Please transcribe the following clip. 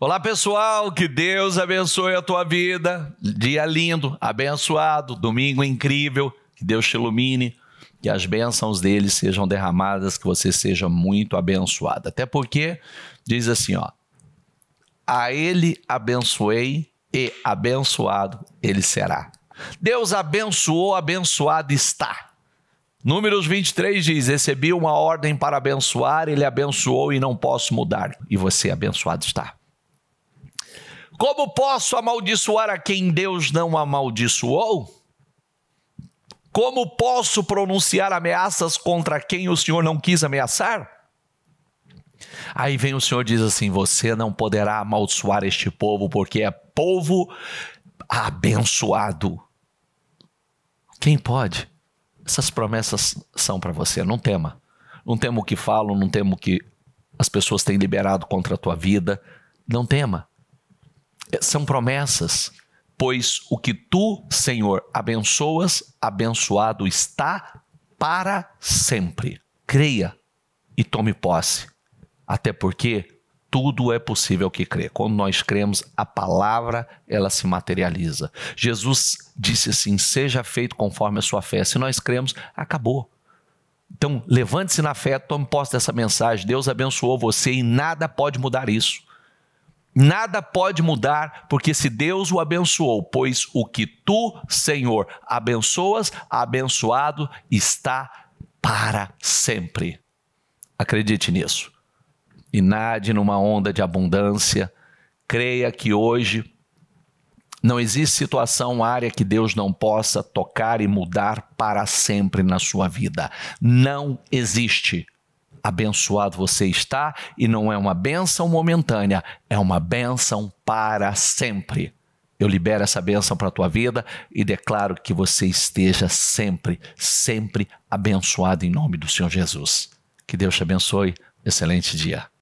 Olá pessoal, que Deus abençoe a tua vida. Dia lindo, abençoado, domingo incrível. Que Deus te ilumine, que as bênçãos dele sejam derramadas, que você seja muito abençoado. Até porque diz assim, ó: A ele abençoei e abençoado ele será. Deus abençoou, abençoado está. Números 23 diz: Recebi uma ordem para abençoar, ele abençoou e não posso mudar. E você abençoado está. Como posso amaldiçoar a quem Deus não amaldiçoou? Como posso pronunciar ameaças contra quem o Senhor não quis ameaçar? Aí vem o Senhor diz assim: Você não poderá amaldiçoar este povo, porque é povo abençoado. Quem pode? Essas promessas são para você, não tema. Não temo o que falo. não temo o que as pessoas têm liberado contra a tua vida. Não tema são promessas. Pois o que tu, Senhor, abençoas, abençoado está para sempre. Creia e tome posse. Até porque tudo é possível que crê. Quando nós cremos, a palavra ela se materializa. Jesus disse assim: seja feito conforme a sua fé. Se nós cremos, acabou. Então, levante-se na fé, tome posse dessa mensagem. Deus abençoou você e nada pode mudar isso. Nada pode mudar, porque se Deus o abençoou, pois o que tu, Senhor, abençoas, abençoado está para sempre. Acredite nisso. E nade numa onda de abundância. Creia que hoje não existe situação, área que Deus não possa tocar e mudar para sempre na sua vida. Não existe abençoado você está e não é uma bênção momentânea, é uma bênção para sempre. Eu libero essa bênção para a tua vida e declaro que você esteja sempre, sempre abençoado em nome do Senhor Jesus. Que Deus te abençoe. Excelente dia.